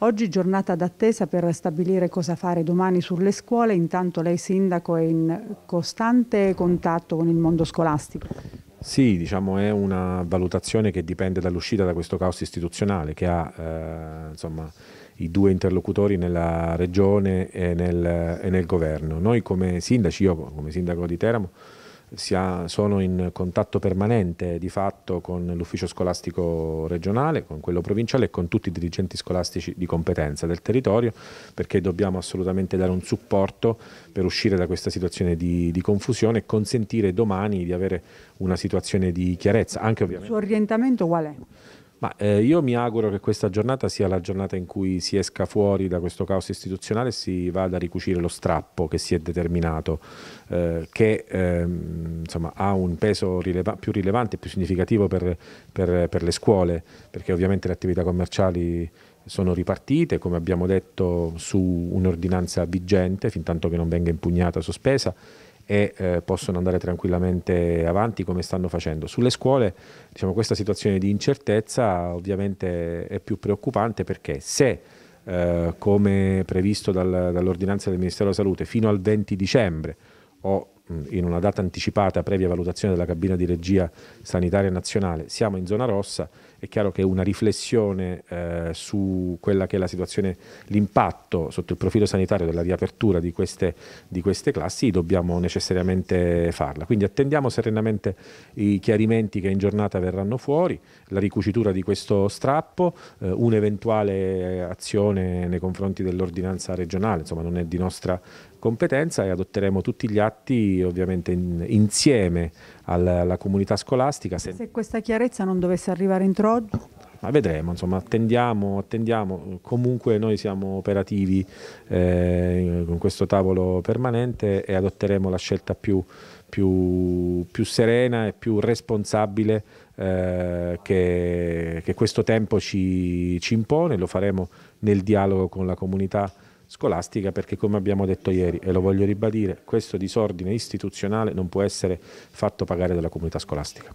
Oggi giornata d'attesa per stabilire cosa fare domani sulle scuole, intanto lei sindaco è in costante contatto con il mondo scolastico. Sì, diciamo è una valutazione che dipende dall'uscita da questo caos istituzionale che ha eh, insomma, i due interlocutori nella regione e nel, e nel governo. Noi come sindaci, io come sindaco di Teramo, ha, sono in contatto permanente di fatto con l'ufficio scolastico regionale, con quello provinciale e con tutti i dirigenti scolastici di competenza del territorio perché dobbiamo assolutamente dare un supporto per uscire da questa situazione di, di confusione e consentire domani di avere una situazione di chiarezza. Anche ovviamente. Il suo orientamento qual è? Ma eh, io mi auguro che questa giornata sia la giornata in cui si esca fuori da questo caos istituzionale e si vada a ricucire lo strappo che si è determinato, eh, che ehm, insomma, ha un peso rileva più rilevante e più significativo per, per, per le scuole, perché ovviamente le attività commerciali sono ripartite, come abbiamo detto, su un'ordinanza vigente, fin tanto che non venga impugnata o sospesa e eh, possono andare tranquillamente avanti come stanno facendo. Sulle scuole diciamo, questa situazione di incertezza ovviamente è più preoccupante perché se eh, come previsto dal, dall'ordinanza del Ministero della Salute fino al 20 dicembre o in una data anticipata previa valutazione della cabina di regia sanitaria nazionale siamo in zona rossa, è chiaro che una riflessione eh, su quella che è la situazione, l'impatto sotto il profilo sanitario della riapertura di queste, di queste, classi dobbiamo necessariamente farla. Quindi attendiamo serenamente i chiarimenti che in giornata verranno fuori, la ricucitura di questo strappo, eh, un'eventuale azione nei confronti dell'ordinanza regionale, insomma non è di nostra competenza e adotteremo tutti gli atti ovviamente in, insieme alla, alla, comunità scolastica. Se... se questa chiarezza non dovesse arrivare entro oggi? Ma vedremo, insomma, attendiamo, attendiamo, comunque noi siamo operativi eh, con questo tavolo permanente e adotteremo la scelta più, più, più serena e più responsabile eh, che, che, questo tempo ci, ci impone, lo faremo nel dialogo con la comunità scolastica perché come abbiamo detto ieri e lo voglio ribadire questo disordine istituzionale non può essere fatto pagare dalla comunità scolastica.